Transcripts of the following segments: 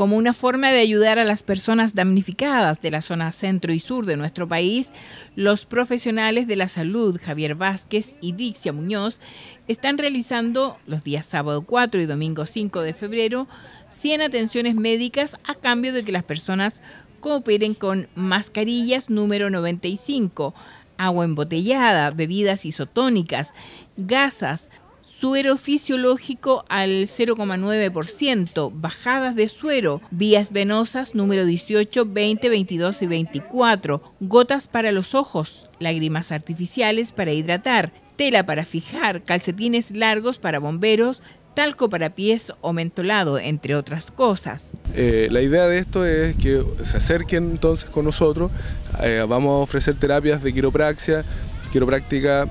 como una forma de ayudar a las personas damnificadas de la zona centro y sur de nuestro país, los profesionales de la salud Javier Vázquez y Dixia Muñoz están realizando los días sábado 4 y domingo 5 de febrero 100 atenciones médicas a cambio de que las personas cooperen con mascarillas número 95, agua embotellada, bebidas isotónicas, gasas, suero fisiológico al 0,9%, bajadas de suero, vías venosas número 18, 20, 22 y 24, gotas para los ojos, lágrimas artificiales para hidratar, tela para fijar, calcetines largos para bomberos, talco para pies o mentolado, entre otras cosas. Eh, la idea de esto es que se acerquen entonces con nosotros, eh, vamos a ofrecer terapias de quiropraxia, quiropráctica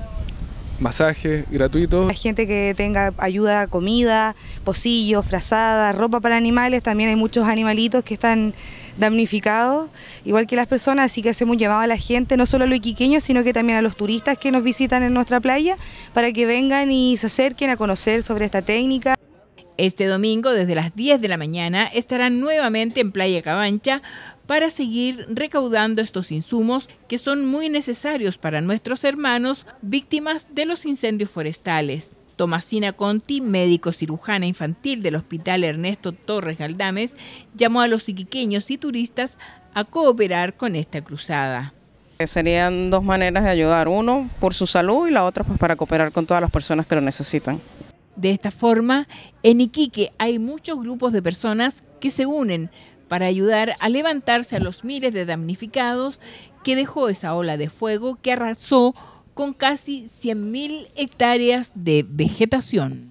masajes gratuitos. La gente que tenga ayuda, comida, pocillos, frazadas, ropa para animales, también hay muchos animalitos que están damnificados, igual que las personas, así que hacemos llamado a la gente, no solo a los iquiqueños, sino que también a los turistas que nos visitan en nuestra playa, para que vengan y se acerquen a conocer sobre esta técnica. Este domingo, desde las 10 de la mañana, estarán nuevamente en Playa Cabancha para seguir recaudando estos insumos que son muy necesarios para nuestros hermanos víctimas de los incendios forestales. Tomasina Conti, médico cirujana infantil del Hospital Ernesto Torres Galdames, llamó a los iquiqueños y turistas a cooperar con esta cruzada. Eh, serían dos maneras de ayudar, uno por su salud y la otra pues para cooperar con todas las personas que lo necesitan de esta forma, en Iquique hay muchos grupos de personas que se unen para ayudar a levantarse a los miles de damnificados que dejó esa ola de fuego que arrasó con casi 100.000 hectáreas de vegetación.